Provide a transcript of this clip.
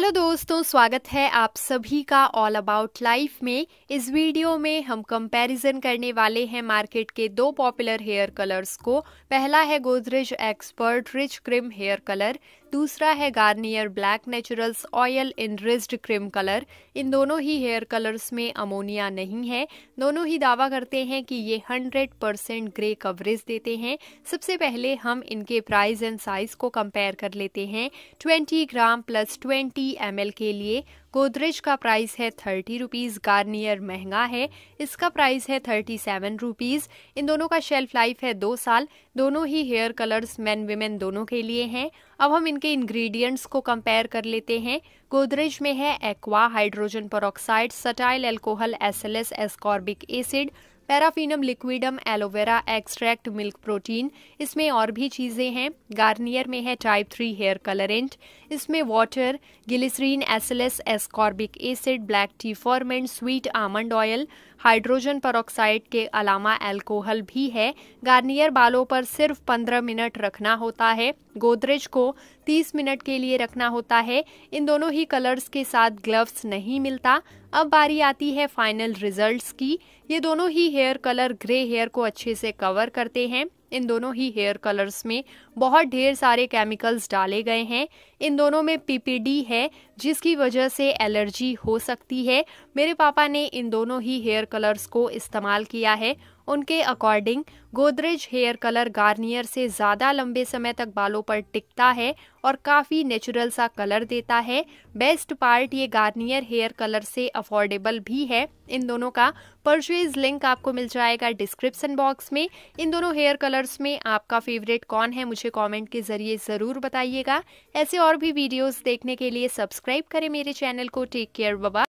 hello दोस्तों स्वागत है आप सभी का ऑल अबाउट लाइफ में इस वीडियो में हम कंपैरिजन करने वाले हैं मार्केट के दो पॉपुलर हेयर कलर्स को पहला है Godrej expert rich cream hair colour दूसरा है गार्नियर ब्लैक नेचुरल्स ऑयल रिस्ड क्रीम कलर इन दोनों ही हेयर कलर्स में अमोनिया नहीं है दोनों ही दावा करते हैं कि ये 100 परसेंट ग्रे कवरेज देते हैं सबसे पहले हम इनके प्राइस एंड साइज को कंपेयर कर लेते हैं 20 ग्राम प्लस 20 एम के लिए गोदरेज का प्राइस है थर्टी रुपीज़ गार्नियर महंगा है इसका प्राइस है थर्टी सेवन रुपीज़ इन दोनों का शेल्फ लाइफ है दो साल दोनों ही हेयर कलर्स मैन वेमेन दोनों के लिए हैं अब हम इनके इंग्रेडिएंट्स को कंपेयर कर लेते हैं गोदरेज में है aqua hydrogen peroxide cetyl alcohol SLS ascorbic acid paraffinum liquidum aloe vera extract milk protein इसमें और भी चीज़ें हैं गार्नियर में है टाइप थ्री हेयर कलरेंट इसमें water glycerine SLS ascorbic acid black tea ferment sweet almond oil hydrogen peroxide के अलावा एल्कोहल भी है गार्नियर बालों पर सिर्फ 15 मिनट रखना होता है गोदरेज को 30 मिनट के लिए रखना होता है इन दोनों ही कलर्स के साथ ग्लव्स नहीं मिलता अब बारी आती है फाइनल रिजल्ट्स की ये दोनों ही हेयर कलर ग्रे हेयर को अच्छे से कवर करते हैं इन दोनों ही हेयर कलर्स में बहुत ढेर सारे केमिकल्स डाले गए हैं इन दोनों में पीपीडी है जिसकी वजह से एलर्जी हो सकती है मेरे पापा ने इन दोनों ही हेयर कलर्स को इस्तेमाल किया है उनके according Godrej hair colour Garnier से ज़्यादा लंबे समय तक बालों पर टिकता है और काफ़ी नेचुरल सा कलर देता है बेस्ट पार्ट ये गार्नियर हेयर कलर से अफोर्डेबल भी है इन दोनों का परचेज लिंक आपको मिल जाएगा डिस्क्रिप्सन बॉक्स में इन दोनों हेयर कलर्स में आपका फेवरेट कौन है मुझे कॉमेंट के ज़रिए ज़रूर बताइएगा ऐसे और भी वीडियोज देखने के लिए सब्सक्राइब करें मेरे चैनल को टेक केयर बबा